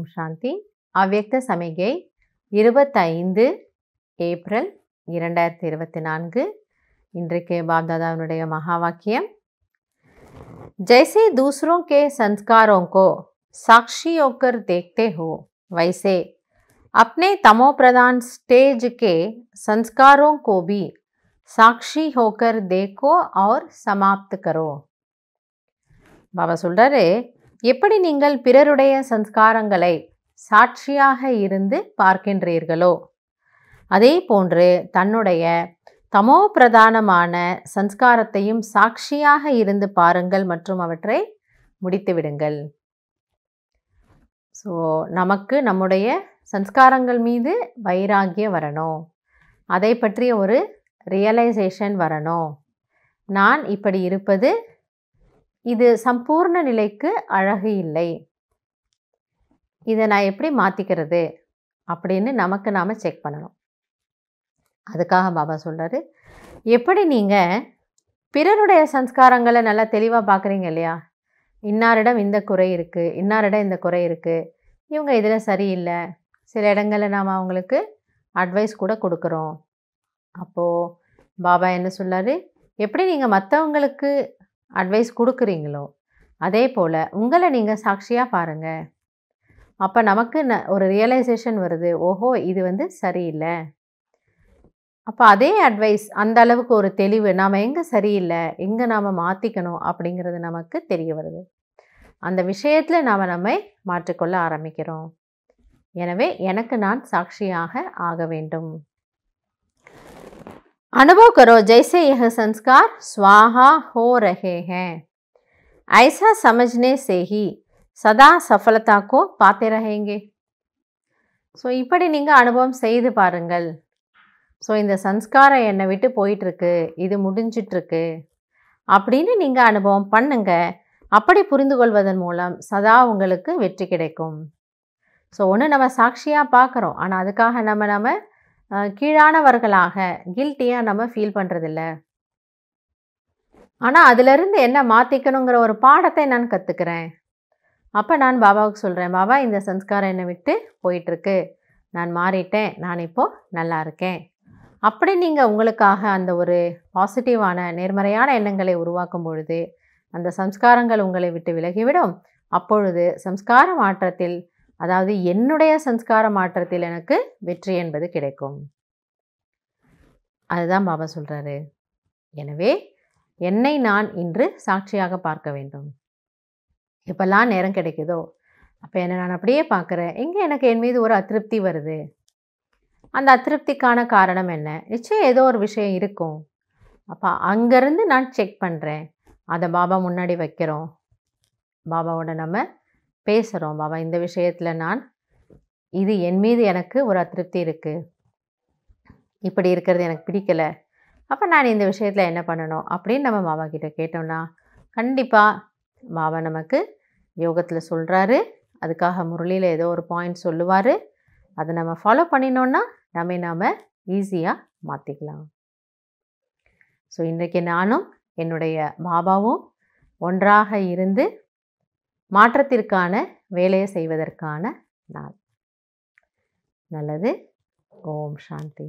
ஓம் சாந்தி அவ்வக்த சமிகை இருபத்தைந்து ஏப்ரல் இரண்டாயிரத்தி இருபத்தி நான்கு இன்றைக்கு பாப்தாதாவினுடைய மகா வாக்கியம் ஜெய்சே தூசரோ கே சன்ஸ்காரோங்கோ சாட்சியோக்கர் தேக்தே ஹோ வைசே அப்னே தமோ பிரதான் के संस्कारों को भी சாட்சி ஹோக்கர் தேக்கோ அவர் சமாப்து கரோ பாபா சொல்கிறாரு எப்படி நீங்கள் பிறருடைய சன்ஸ்காரங்களை சாட்சியாக இருந்து பார்க்கின்றீர்களோ அதே போன்று தன்னுடைய தமோ பிரதானமான சன்ஸ்காரத்தையும் சாட்சியாக இருந்து பாருங்கள் மற்றும் அவற்றை முடித்து விடுங்கள் ஸோ நமக்கு நம்முடைய சன்ஸ்காரங்கள் மீது வைராகியம் வரணும் அதை பற்றிய ஒரு ரியலைசேஷன் வரணும் நான் இப்படி இருப்பது இது சம்பூர்ண நிலைக்கு அழகு இல்லை இதை நான் எப்படி மாற்றிக்கிறது அப்படின்னு நமக்கு நாம் செக் பண்ணணும் அதுக்காக பாபா சொல்கிறாரு எப்படி நீங்கள் பிறருடைய சம்ஸ்காரங்களை நல்லா தெளிவாக பார்க்குறீங்க இல்லையா இன்னாரிடம் இந்த குறை இருக்குது இன்னாரிடம் இந்த குறை இருக்குது இவங்க இதில் சரியில்லை சில இடங்களில் நாம் அவங்களுக்கு அட்வைஸ் கூட கொடுக்குறோம் அப்போது பாபா என்ன சொல்கிறாரு எப்படி நீங்கள் மற்றவங்களுக்கு அட்வைஸ் கொடுக்குறீங்களோ அதே போல் உங்களை நீங்கள் சாட்சியாக பாருங்கள் அப்போ நமக்கு ந ஒரு ரியலைசேஷன் வருது ஓஹோ இது வந்து சரியில்லை அப்போ அதே அட்வைஸ் அந்த அளவுக்கு ஒரு தெளிவு நாம் எங்கே சரியில்லை எங்கே நாம் மாற்றிக்கணும் அப்படிங்கிறது நமக்கு தெரிய வருது அந்த விஷயத்தில் நாம் நம்மை மாற்றிக்கொள்ள ஆரம்பிக்கிறோம் எனவே எனக்கு நான் சாட்சியாக ஆக வேண்டும் अनुभव करो जैसे यह संस्कार स्वाहा हो रहे हैं ऐसा समझने से ही சதா சஃபலத்தாக்கோ பார்த்தே ஸோ இப்படி நீங்கள் அனுபவம் செய்து பாருங்கள் ஸோ இந்த சன்ஸ்காரம் என்னை விட்டு போயிட்டுருக்கு இது முடிஞ்சிட்ருக்கு அப்படின்னு நீங்கள் அனுபவம் பண்ணுங்க அப்படி புரிந்து கொள்வதன் மூலம் சதா உங்களுக்கு வெற்றி கிடைக்கும் ஸோ ஒன்று நம்ம சாட்சியாக பார்க்குறோம் ஆனால் அதுக்காக நம்ம நம்ம கீழானவர்களாக கில்ட்டியாக நம்ம ஃபீல் பண்ணுறதில்ல ஆனால் அதிலிருந்து என்ன மாற்றிக்கணுங்கிற ஒரு பாடத்தை நான் கற்றுக்கிறேன் அப்போ நான் பாபாவுக்கு சொல்கிறேன் பாபா இந்த சன்ஸ்காரம் என்னை விட்டு போயிட்டுருக்கு நான் மாறிட்டேன் நான் இப்போது நல்லா இருக்கேன் அப்படி நீங்கள் உங்களுக்காக அந்த ஒரு பாசிட்டிவான நேர்மறையான எண்ணங்களை உருவாக்கும் பொழுது அந்த சம்ஸ்காரங்கள் உங்களை விட்டு விலகிவிடும் அப்பொழுது சம்ஸ்கார மாற்றத்தில் அதாவது என்னுடைய சம்ஸ்கார மாற்றத்தில் எனக்கு வெற்றி என்பது கிடைக்கும் அதுதான் பாபா சொல்கிறாரு எனவே என்னை நான் இன்று சாட்சியாக பார்க்க வேண்டும் இப்போல்லாம் நேரம் கிடைக்குதோ அப்போ என்னை நான் அப்படியே பார்க்குறேன் எங்கே எனக்கு என் மீது ஒரு அதிருப்தி வருது அந்த அதிருப்திக்கான காரணம் என்ன நிச்சயம் ஏதோ ஒரு விஷயம் இருக்கும் அப்போ அங்கேருந்து நான் செக் பண்ணுறேன் அதை பாபா முன்னாடி வைக்கிறோம் பாபாவோட நம்ம பேசுகிறோம் பாபா இந்த விஷயத்தில் நான் இது என் மீது எனக்கு ஒரு அதிருப்தி இருக்குது இப்படி இருக்கிறது எனக்கு பிடிக்கலை அப்போ நான் இந்த விஷயத்தில் என்ன பண்ணணும் அப்படின்னு நம்ம பாபா கிட்டே கேட்டோம்னா கண்டிப்பாக பாபா நமக்கு யோகத்தில் சொல்கிறாரு அதுக்காக முரளியில் ஏதோ ஒரு பாயிண்ட் சொல்லுவார் அதை நம்ம ஃபாலோ பண்ணினோன்னா நம்ம நாம் ஈஸியாக மாற்றிக்கலாம் ஸோ இன்றைக்கு நானும் என்னுடைய பாபாவும் ஒன்றாக இருந்து மாற்றத்திற்கான வேலையை செய்வதற்கான நாள் நல்லது ஓம் சாந்தி